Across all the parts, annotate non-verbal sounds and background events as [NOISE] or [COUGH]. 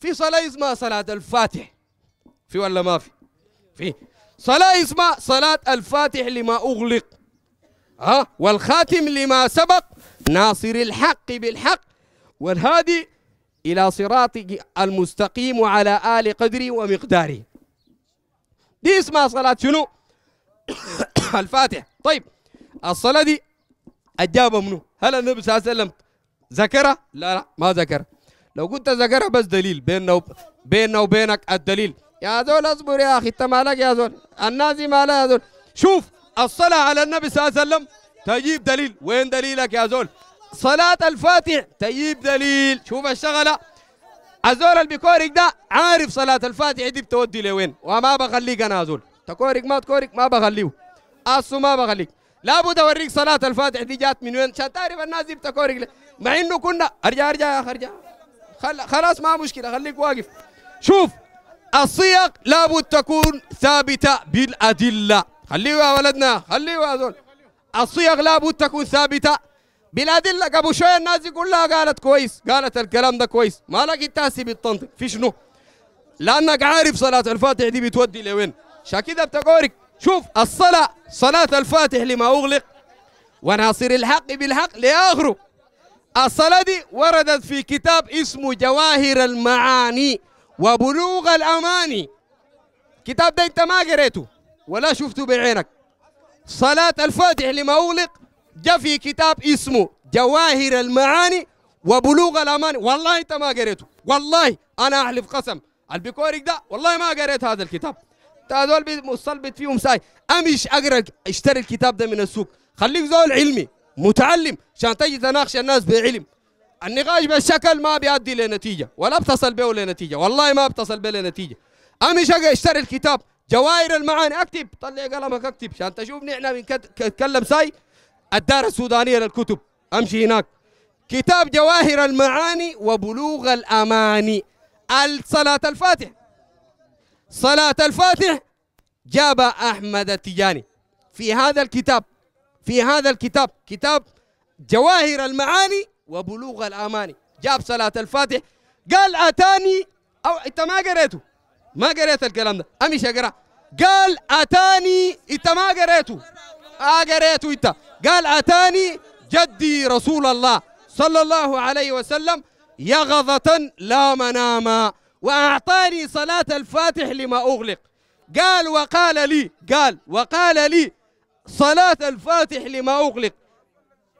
في صلاة اسمها صلاة الفاتح في ولا ما في في صلاة اسمها صلاة الفاتح لما أغلق ها أه؟ والخاتم لما سبق ناصر الحق بالحق والهادي إلى صراطك المستقيم على آل قدري ومقداري دي اسمها صلاة شنو [COUGHS] الفاتح طيب الصلاة دي أجاب منه هل النبي صلى الله عليه وسلم ذكرها لا لا ما ذكرها لو كنت ذكرها بس دليل بيننا وب... بيننا وبينك الدليل يا زول اصبر يا اخي انت مالك يا زول النازي مالك يا زول شوف الصلاه على النبي صلى الله عليه وسلم تجيب دليل وين دليلك يا زول صلاة الفاتح تجيب دليل شوف الشغلة الزول اللي بكورك ده عارف صلاة الفاتح دي بتودي لوين وما بخليك انا زول تكورك ما تكورك ما بخليه اصو ما بخليك لابد اوريك صلاة الفاتح دي جات من وين عشان تعرف الناس دي بتكورك مع انه كنا ارجع ارجع يا اخي ارجع خل... خلاص ما مشكله خليك واقف شوف الصيغ لابد تكون ثابته بالادله خليه يا ولدنا خليه يا زول الصيغ لابد تكون ثابته بالادله قبل شويه الناس دي كلها قالت كويس قالت الكلام ده كويس مالك انت هسي بتنطق في شنو؟ لانك عارف صلاه الفاتح دي بتودي لوين عشان كده بتقورك شوف الصلاه صلاه الفاتح لما اغلق وناصر الحق بالحق لاخره الصلاة دي وردت في كتاب اسمه جواهر المعاني وبلوغ الأماني كتاب ده أنت ما قريته ولا شفته بعينك صلاة الفاتح لما أغلق جاء في كتاب اسمه جواهر المعاني وبلوغ الأماني والله أنت ما قريته والله أنا أحلف قسم البكوريك ده والله ما قريت هذا الكتاب هذول مصلبت فيهم ساي امش اقرا اشتري الكتاب ده من السوق خليك زول علمي متعلم عشان تجي تناقش الناس بعلم النقاش بالشكل ما بيؤدي لنتيجه ولا بتصل به لنتيجه والله ما بتصل به لنتيجه امي شقة اشتري الكتاب جواهر المعاني اكتب طلع قلمك اكتب عشان تشوف نحن بنتكلم ساي الدار السودانيه للكتب امشي هناك كتاب جواهر المعاني وبلوغ الاماني صلاة الفاتح صلاة الفاتح جاب احمد التجاني في هذا الكتاب في هذا الكتاب كتاب جواهر المعاني وبلوغ الاماني جاب صلاه الفاتح قال اتاني او انت ما قريته ما قريت الكلام ده امشي اقرا قال اتاني انت ما قريته اه قريته انت قال اتاني جدي رسول الله صلى الله عليه وسلم يغظة لا مناما وأعطاني صلاة الفاتح لما أغلق قال وقال لي قال وقال لي صلاة الفاتح لما أغلق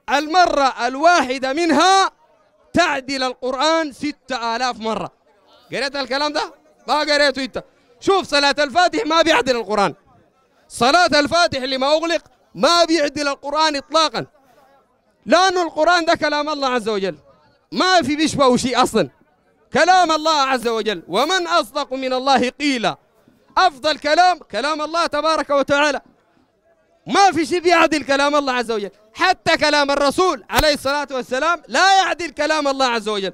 المرة الواحدة منها تعدل القرآن ستة آلاف مرة قريت الكلام ده؟ ما قريته أنت شوف صلاة الفاتح ما بيعدل القرآن صلاة الفاتح لما أغلق ما بيعدل القرآن إطلاقا لأنه القرآن ده كلام الله عز وجل ما في بيشبهه شيء أصلا كلام الله عز وجل ومن أصدق من الله قيلا أفضل كلام كلام الله تبارك وتعالى ما في شيء بيعدل كلام الله عز وجل حتى كلام الرسول عليه الصلاة والسلام لا يعدل كلام الله عز وجل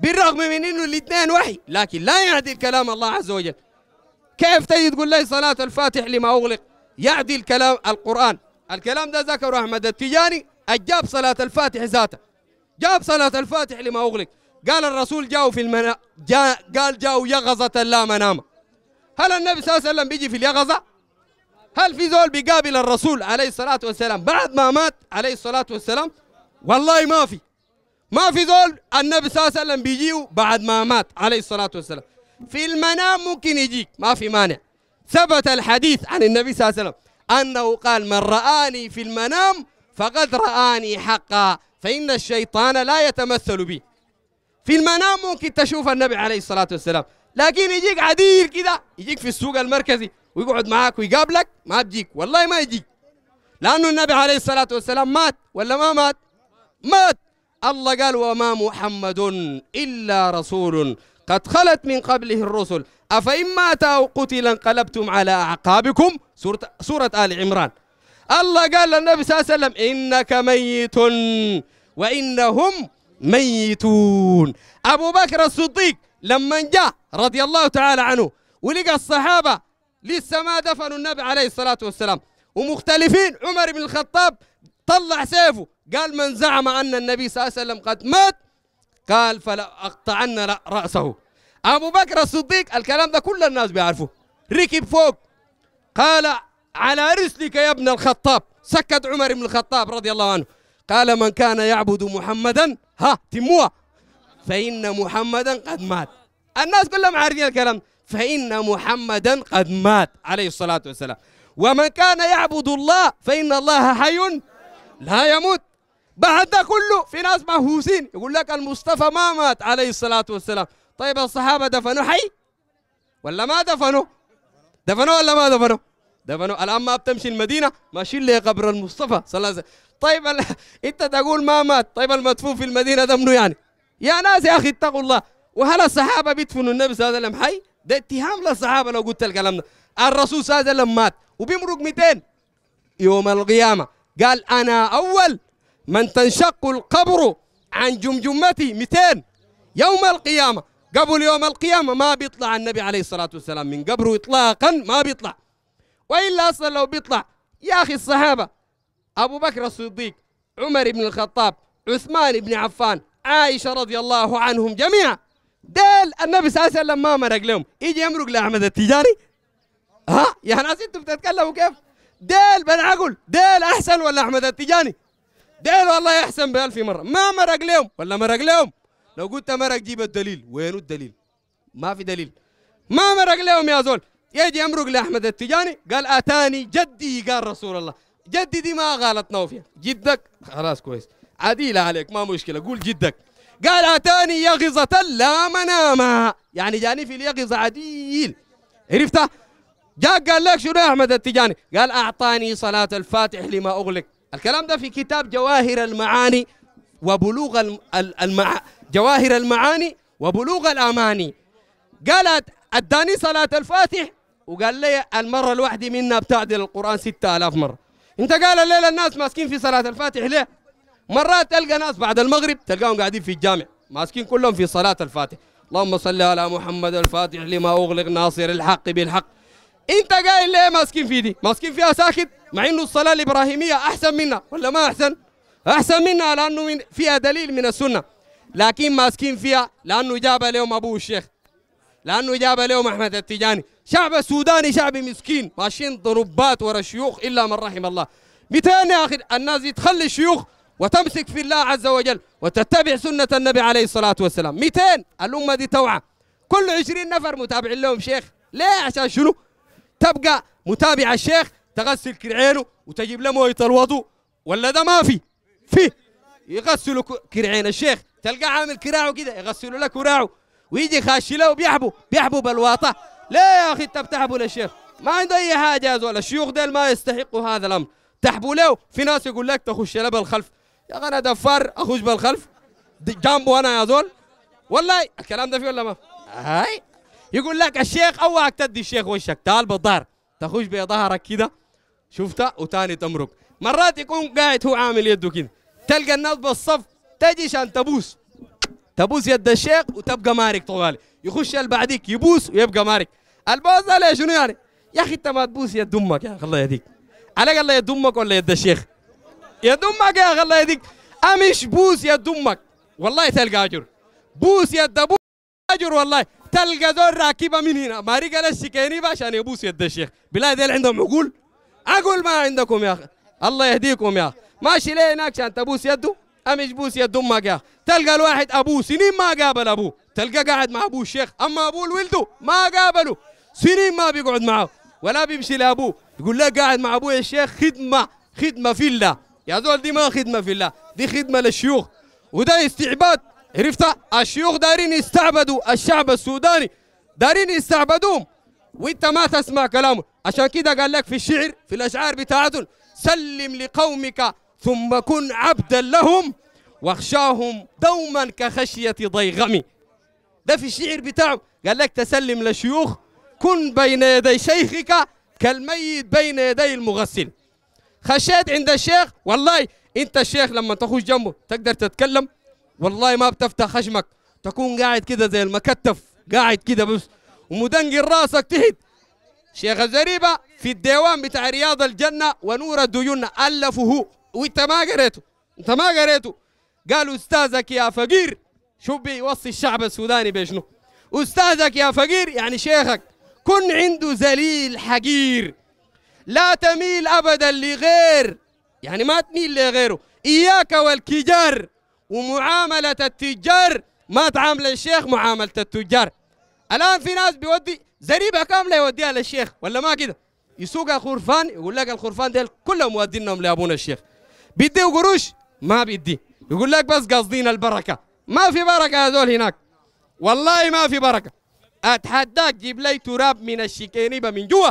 بالرغم من انه الاثنين وحي لكن لا يعدل كلام الله عز وجل كيف تجي تقول لي صلاة الفاتح لما أغلق يعدل كلام القرآن الكلام ده ذكره أحمد التجاني أجاب صلاة الفاتح ذاته جاب صلاة الفاتح لما أغلق قال الرسول جاءوا في المنام جا... قال جاءوا يغزة لا منام هل النبي صلى الله عليه وسلم بيجي في اليغزة هل في زول بيقابل الرسول عليه الصلاة والسلام بعد ما مات عليه الصلاة والسلام والله ما في ما في زول النبي صلى الله عليه وسلم بيجيه بعد ما مات عليه الصلاة والسلام في المنام ممكن يجيك ما في مانع ثبت الحديث عن النبي صلى الله عليه وسلم أنه قال من رآني في المنام فقد رآني حقا فإن الشيطان لا يتمثل بي في المنام ممكن تشوف النبي عليه الصلاة والسلام لكن يجيك عديل كده يجيك في السوق المركزي ويقعد معاك ويقابلك ما بيجيك والله ما يجيك لأنه النبي عليه الصلاة والسلام مات ولا ما مات مات الله قال وما محمد إلا رسول قد خلت من قبله الرسل أفإن مات أو قتل انقلبتم على أعقابكم سورة, سورة آل عمران الله قال للنبي صلى الله عليه وسلم إنك ميت وإنهم ميتون أبو بكر الصديق لما جاء رضي الله تعالى عنه ولقى الصحابة لسه ما دفنوا النبي عليه الصلاة والسلام ومختلفين عمر بن الخطاب طلع سيفه قال من زعم أن النبي صلى الله عليه وسلم قد مات قال فلا أقطعن رأسه أبو بكر الصديق الكلام ده كل الناس بيعرفوه ركب فوق قال على رسلك يا ابن الخطاب سكت عمر بن الخطاب رضي الله عنه قال من كان يعبد محمدا ها تموها فإن محمدا قد مات الناس كلهم عارفين الكلام فإن محمدا قد مات عليه الصلاة والسلام ومن كان يعبد الله فإن الله حي لا يموت بعد ده كله في ناس مهووسين يقول لك المصطفى ما مات عليه الصلاة والسلام طيب الصحابة دفنوا حي ولا ما دفنوا دفنوا ولا ما دفنوا دفنوا الآن ما بتمشي المدينة ماشيين لي قبر المصطفى صلى الله عليه وسلم طيب ال... [LAUGHS] انت تقول ما مات طيب المدفون في المدينة دفنوا يعني يا ناس يا أخي اتقوا الله وهل الصحابة بيدفنوا النبي صلى الله عليه وسلم حي ده اتهام للصحابه لو قلت الكلام ده الرسول صلى الله عليه وسلم مات وبيمرق 200 يوم القيامه قال انا اول من تنشق القبر عن جمجمتي 200 يوم القيامه قبل يوم القيامه ما بيطلع النبي عليه الصلاه والسلام من قبره اطلاقا ما بيطلع والا اصلا لو بيطلع يا اخي الصحابه ابو بكر الصديق عمر بن الخطاب عثمان بن عفان عائشه رضي الله عنهم جميعا ديل النبي صلى الله عليه وسلم ما مرق لهم يجي يمرق لاحمد التجاري ها يا يعني ناس انتم بتتكلموا كيف ديل بالعقل ديل احسن ولا احمد التجاني ديل والله احسن بألف مره ما مرق لهم ولا مرق لهم لو قلت مرق جيب الدليل وين الدليل ما في دليل ما مرق لهم يا زول يجي يمرق لاحمد التجاني قال اتاني جدي قال رسول الله جدي دي ما غلطنا فيها جدك خلاص كويس عديله عليك ما مشكله قول جدك قال أتاني يغزة لا مناما يعني جاني في اليغزة عديل عرفتها جاء قال لك شنو يا أحمد التجاني قال أعطاني صلاة الفاتح لما أغلق الكلام ده في كتاب جواهر المعاني وبلوغ المع... جواهر المعاني وبلوغ الأماني قالت أداني صلاة الفاتح وقال لي المرة الواحدة منا بتعدل القرآن 6000 مرة انت قال الليلة الناس ماسكين في صلاة الفاتح ليه مرات تلقى ناس بعد المغرب تلقاهم قاعدين في الجامع ماسكين كلهم في صلاة الفاتح اللهم صل على محمد الفاتح لما أغلق ناصر الحق بالحق أنت قايل ليه ماسكين في دي ماسكين فيها ساكت مع أنه الصلاة الإبراهيمية أحسن منها ولا ما أحسن أحسن منها لأنه من فيها دليل من السنة لكن ماسكين فيها لأنه جابها لهم أبو الشيخ لأنه جابها لهم أحمد التجاني شعب السوداني شعب مسكين ماشيين ضربات ورا الشيوخ إلا من رحم الله 200 يا أخي الناس تخلي الشيوخ وتمسك في الله عز وجل وتتبع سنة النبي عليه الصلاة والسلام 200 الأمة دي توعى كل 20 نفر متابعين لهم شيخ ليه عشان شنو تبقى متابع الشيخ تغسل كرعينه وتجيب له مويه الوضوء ولا ده ما في في يغسلوا كرعين الشيخ تلقى عامل كراعه كده يغسلوا له كراعه ويجي خاشي له وبيحبوا بيحبوا بالواطه ليه يا اخي انت بتحبوا للشيخ ما عنده اي حاجه يا زول الشيوخ ديل ما يستحقوا هذا الامر تحبوا له في ناس يقول لك تخش له بالخلف يا اخي انا دفار اخش بالخلف جنبه انا يا زول والله الكلام ده فيه ولا ما هاي يقول لك الشيخ اوعك تدي الشيخ وشك تعال بالظهر تخش بظهرك كده شفتها وتاني تمرق مرات يكون قاعد هو عامل يده كده تلقى الناس بالصف تجي عشان تبوس تبوس يد الشيخ وتبقى مارك طوالي يخش اللي بعديك يبوس ويبقى مارك البوس ده شنو يعني يا اخي انت ما تبوس يد امك يا اخي الله يهديك على الله يد امك ولا يد الشيخ يا دمك يا الله يديك امش بوس يا دمك والله تلقى اجر بوس يا ابوك اجر والله تلقى دور راكبه من هنا ما رجع باش عشان يبوس يد الشيخ بلاد اللي عندهم عقول اقول ما عندكم يا اخي الله يهديكم يا اخي ماشي ليه هناك عشان تبوس يده امش بوس يد امك يا تلقى الواحد ابوه سنين ما قابل ابوه تلقى قاعد مع ابوه الشيخ اما ابوه ولده ما قابله سنين ما بيقعد معه ولا بيمشي لابوه يقول له قاعد مع يا الشيخ خدمه خدمه في الله يا زول دي ما خدمه في الله دي خدمه للشيوخ وده استعباد عرفت الشيوخ دارين يستعبدوا الشعب السوداني دارين يستعبدوهم وانت ما تسمع كلامه عشان كده قال لك في الشعر في الاشعار بتاعتهم سلم لقومك ثم كن عبدا لهم واخشاهم دوما كخشيه ضيغم ده في الشعر بتاعه قال لك تسلم للشيوخ كن بين يدي شيخك كالميت بين يدي المغسل خشيت عند الشيخ والله انت الشيخ لما تخش جنبه تقدر تتكلم والله ما بتفتح خشمك تكون قاعد كده زي المكتف قاعد كده بس ومدنقل راسك تحت شيخ الزريبة في الديوان بتاع رياض الجنة ونور الديون ألفه وانت ما قريته انت ما قريته قالوا استاذك يا فقير شو بيوصي الشعب السوداني بشنو استاذك يا فقير يعني شيخك كن عنده ذليل حقير لا تميل أبدا لغير يعني ما تميل لغيره إياك والكجار ومعاملة التجار ما تعامل الشيخ معاملة التجار الآن في ناس بيودي زريبة كاملة يوديها للشيخ ولا ما كده يسوقها خرفان يقول لك الخرفان ديل كلهم مودينهم لأبونا الشيخ بيدي قروش ما بيدي يقول لك بس قاصدين البركة ما في بركة هذول هناك والله ما في بركة أتحداك جيب لي تراب من الشكينيبة من جوا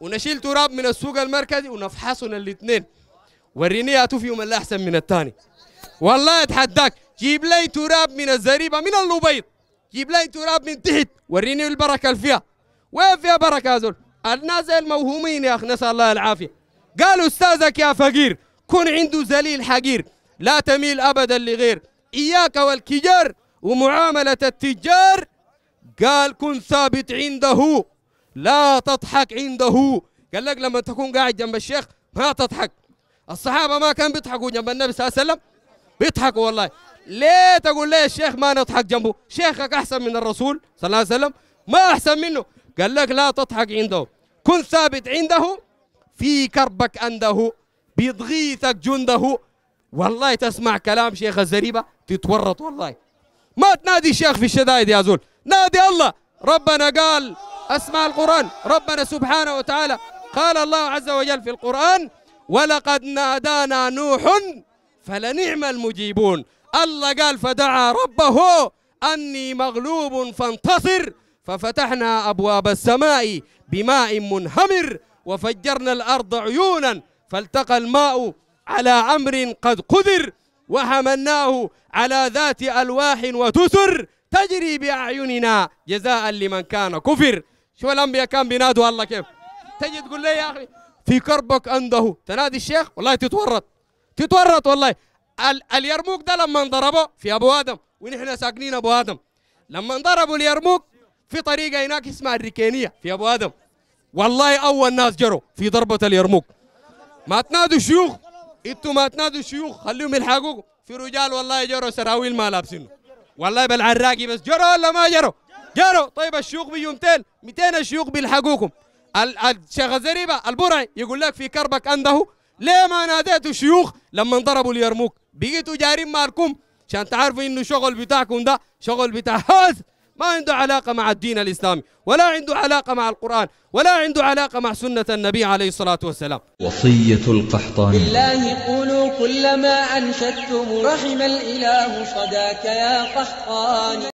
ونشيل تراب من السوق المركزي ونفحصنا الاثنين وريني اتو فيهم اللي احسن من الثاني والله اتحداك جيب لي تراب من الزريبه من اللبيض جيب لي تراب من تحت وريني البركه اللي فيها وين فيها بركه يا زول الناس الموهومين يا اخي نسال الله العافيه قال استاذك يا فقير كن عنده ذليل حقير لا تميل ابدا لغير اياك والكجار ومعامله التجار قال كن ثابت عنده لا تضحك عنده قال لك لما تكون قاعد جنب الشيخ ما تضحك الصحابة ما كان بيضحكوا جنب النبي صلى الله عليه وسلم بيضحكوا والله ليه تقول ليه الشيخ ما نضحك جنبه شيخك أحسن من الرسول صلى الله عليه وسلم ما أحسن منه قال لك لا تضحك عنده كن ثابت عنده في كربك عنده بيضغيثك جنده والله تسمع كلام شيخ الزريبة تتورط والله ما تنادي الشيخ في الشدائد يا زول نادي الله ربنا قال أسماء القرآن ربنا سبحانه وتعالى قال الله عز وجل في القرآن ولقد نادانا نوح فلنعم المجيبون الله قال فدعا ربه أني مغلوب فانتصر ففتحنا أبواب السماء بماء منهمر وفجرنا الأرض عيونا فالتقى الماء على أمر قد قدر وحملناه على ذات ألواح وتسر تجري بأعيننا جزاء لمن كان كفر شو الانبياء كان بينادوا الله كيف تجي تقول لي يا اخي في كربك عنده تنادي الشيخ والله تتورط تتورط والله ال اليرموك ده لما انضربه في ابو ادم ونحن ساكنين ابو ادم لما ضربوا اليرموك في طريقه هناك اسمها الركينيه في ابو ادم والله اول ناس جروا في ضربه اليرموك ما تنادوا الشيوخ انتوا ما تنادوا الشيوخ خليهم يلحقوكم في رجال والله جروا سراويل ما لابسينه والله بالعراقي بس جروا ولا ما جروا جارو طيب الشيوخ بيجوا 200 200 الشيوخ بيلحقوكم الشيخ الزريبه البرعي يقول لك في كربك انده ليه ما ناديتوا الشيوخ لما ضربوا اليرموك بقيتوا جارين مالكم عشان تعرفوا انه الشغل بتاعكم ده شغل بتاع هوس ما عنده علاقه مع الدين الاسلامي ولا عنده علاقه مع القران ولا عنده علاقه مع سنه النبي عليه الصلاه والسلام وصيه القحطاني بالله قولوا كلما انشدتم رحم الاله صداك يا قحطاني